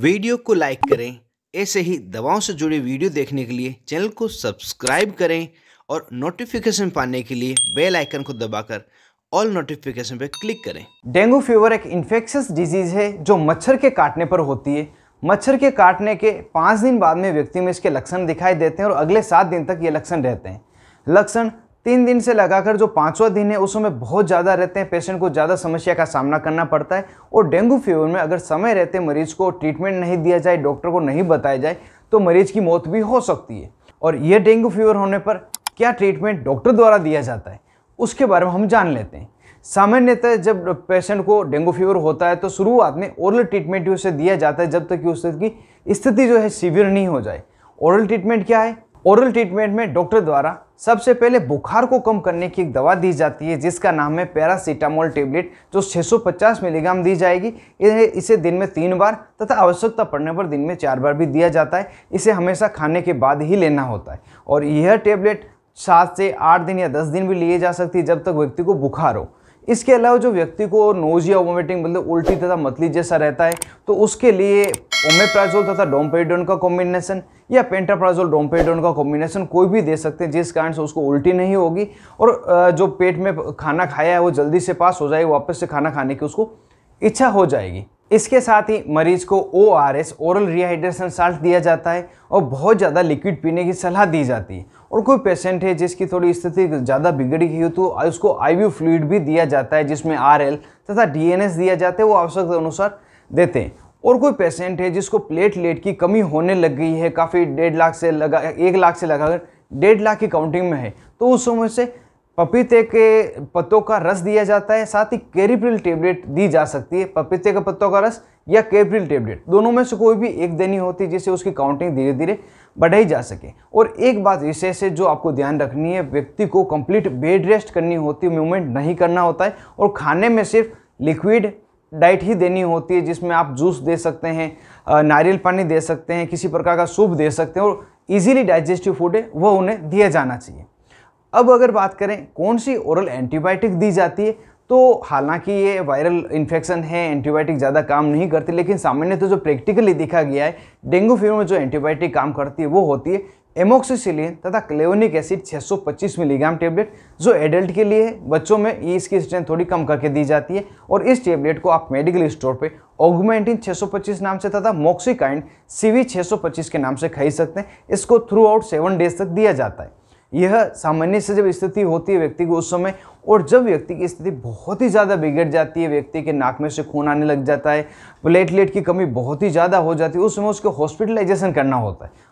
video को like करें ऐसे ही दवाओं से जुड़े वीडियो देखने के लिए चैनल को सब्सक्राइब करें और नोटिफिकेशन पाने के लिए बेल आइकन को दबाकर ऑल नोटिफिकेशन पर क्लिक करें डेंगू फीवर एक इन्फेक्शस डिजीज़ है जो मच्छर के काटने पर होती है मच्छर के काटने के पाँच दिन बाद में व्यक्ति में इसके लक्षण दिखाई देते हैं और अगले सात दिन तक ये लक्षण रहते हैं लक्षण तीन दिन से लगाकर जो पाँचवा दिन है उस समय बहुत ज़्यादा रहते हैं पेशेंट को ज़्यादा समस्या का सामना करना पड़ता है और डेंगू फीवर में अगर समय रहते मरीज को ट्रीटमेंट नहीं दिया जाए डॉक्टर को नहीं बताया जाए तो मरीज की मौत भी हो सकती है और यह डेंगू फीवर होने पर क्या ट्रीटमेंट डॉक्टर द्वारा दिया जाता है उसके बारे में हम जान लेते हैं सामान्यतः जब पेशेंट को डेंगू फीवर होता है तो शुरुआत में ओरल ट्रीटमेंट ही उसे दिया जाता है जब तक कि उसकी स्थिति जो है सीवियर नहीं हो जाए ओरल ट्रीटमेंट क्या है ओरल ट्रीटमेंट में डॉक्टर द्वारा सबसे पहले बुखार को कम करने की एक दवा दी जाती है जिसका नाम है पैरासीटामोल टेबलेट जो 650 मिलीग्राम दी जाएगी इसे दिन में तीन बार तथा आवश्यकता पड़ने पर दिन में चार बार भी दिया जाता है इसे हमेशा खाने के बाद ही लेना होता है और यह टेबलेट सात से आठ दिन या दस दिन भी लिए जा सकती है जब तक व्यक्ति को बुखार हो इसके अलावा जो व्यक्ति को नोजिया वोमिटिंग मतलब उल्टी तथा मतली जैसा रहता है तो उसके लिए ओमेप्राजोल तथा डोमपेडोन का कॉम्बिनेशन या पेंटाप्राजोल डोमपेडोन का कॉम्बिनेशन कोई भी दे सकते हैं जिस कारण से उसको उल्टी नहीं होगी और जो पेट में खाना खाया है वो जल्दी से पास हो जाएगी वापस से खाना खाने की उसको इच्छा हो जाएगी इसके साथ ही मरीज को O R S oral rehydration salt दिया जाता है और बहुत ज़्यादा लिक्विड पीने की सलाह दी जाती है और कोई पेशेंट है जिसकी थोड़ी स्थिति ज़्यादा बिगड़ी हुई तो उसको आई वी फ्लूड भी दिया जाता है जिसमें आर एल तथा डी एन एस दिया जाता है वो आवश्यकता अनुसार देते हैं और कोई पेशेंट है जिसको प्लेटलेट की कमी होने लग गई है काफ़ी डेढ़ लाख से लगा एक लाख से लगाकर डेढ़ लाख की काउंटिंग में है तो उस समय से पपीते के पत्तों का रस दिया जाता है साथ ही कैरिप्रिल टेबलेट दी जा सकती है पपीते के पत्तों का रस या कैरिप्रिल टेबलेट दोनों में से कोई भी एक देनी होती है जिससे उसकी काउंटिंग धीरे धीरे बढ़ाई जा सके और एक बात विशेष है जो आपको ध्यान रखनी है व्यक्ति को कंप्लीट बेड रेस्ट करनी होती है मूवमेंट नहीं करना होता है और खाने में सिर्फ लिक्विड डाइट ही देनी होती है जिसमें आप जूस दे सकते हैं नारियल पानी दे सकते हैं किसी प्रकार का सूप दे सकते हैं और ईजिली डाइजेस्टिव फूड है वह उन्हें दिया जाना चाहिए अब अगर बात करें कौन सी ओरल एंटीबायोटिक दी जाती है तो हालांकि ये वायरल इन्फेक्शन है एंटीबायोटिक ज़्यादा काम नहीं करती लेकिन सामान्य तो जो प्रैक्टिकली देखा गया है डेंगू फीवर में जो एंटीबायोटिक काम करती है वो होती है एमोक्सिसिलिन तथा क्लेवनिक एसिड 625 मिलीग्राम टेबलेट जो एडल्ट के लिए है बच्चों में इसकी स्ट्रेंथ थोड़ी कम करके दी जाती है और इस टेबलेट को आप मेडिकल स्टोर पे ऑगमेंटिन 625 नाम से तथा मोक्सिकाइंड सीवी 625 के नाम से खरीद सकते हैं इसको थ्रू आउट सेवन डेज तक दिया जाता है यह सामान्य से जब स्थिति होती है व्यक्ति को उस समय और जब व्यक्ति की स्थिति बहुत ही ज़्यादा बिगड़ जाती है व्यक्ति के नाक में से खून आने लग जाता है प्लेटलेट की कमी बहुत ही ज़्यादा हो जाती है उस समय उसको हॉस्पिटलाइजेशन करना होता है